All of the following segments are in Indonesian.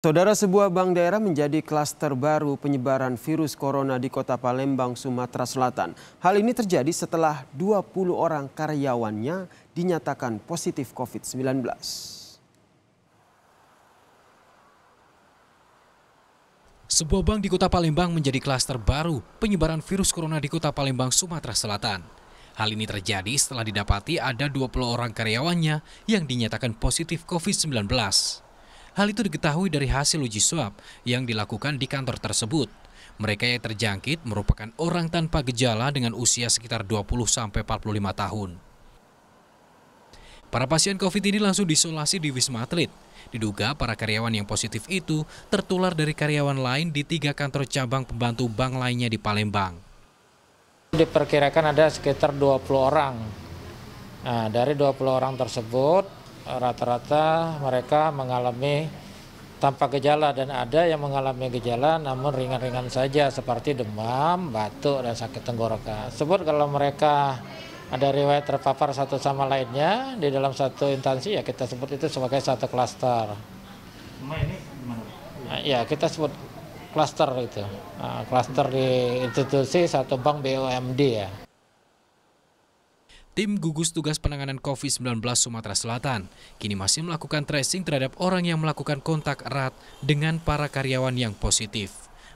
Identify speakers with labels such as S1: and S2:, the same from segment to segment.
S1: Saudara sebuah bank daerah menjadi klaster baru penyebaran virus corona di kota Palembang, Sumatera Selatan. Hal ini terjadi setelah 20 orang karyawannya dinyatakan positif COVID-19.
S2: Sebuah bank di kota Palembang menjadi klaster baru penyebaran virus corona di kota Palembang, Sumatera Selatan. Hal ini terjadi setelah didapati ada 20 orang karyawannya yang dinyatakan positif COVID-19. Hal itu diketahui dari hasil uji swab yang dilakukan di kantor tersebut. Mereka yang terjangkit merupakan orang tanpa gejala dengan usia sekitar 20-45 tahun. Para pasien COVID ini langsung disolasi di Wisma Atlet. Diduga para karyawan yang positif itu tertular dari karyawan lain di tiga kantor cabang pembantu bank lainnya di Palembang.
S3: Diperkirakan ada sekitar 20 orang. Nah, dari 20 orang tersebut, Eh, rata-rata mereka mengalami tanpa gejala dan ada yang mengalami gejala namun ringan-ringan saja seperti demam, batuk, dan sakit tenggorokan. Sebut kalau mereka ada riwayat terpapar satu sama lainnya di dalam satu instansi ya kita sebut itu sebagai satu klaster. Eh, ya kita sebut klaster itu, eh, klaster di institusi satu
S2: bank BUMD ya. Tim gugus tugas penanganan COVID-19 Sumatera Selatan kini masih melakukan tracing terhadap orang yang melakukan kontak erat dengan para karyawan yang positif.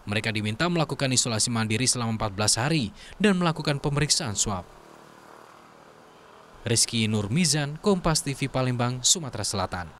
S2: Mereka diminta melakukan isolasi mandiri selama 14 hari dan melakukan pemeriksaan swab. Rizky Nurmizan, Kompas TV Palembang, Sumatera Selatan.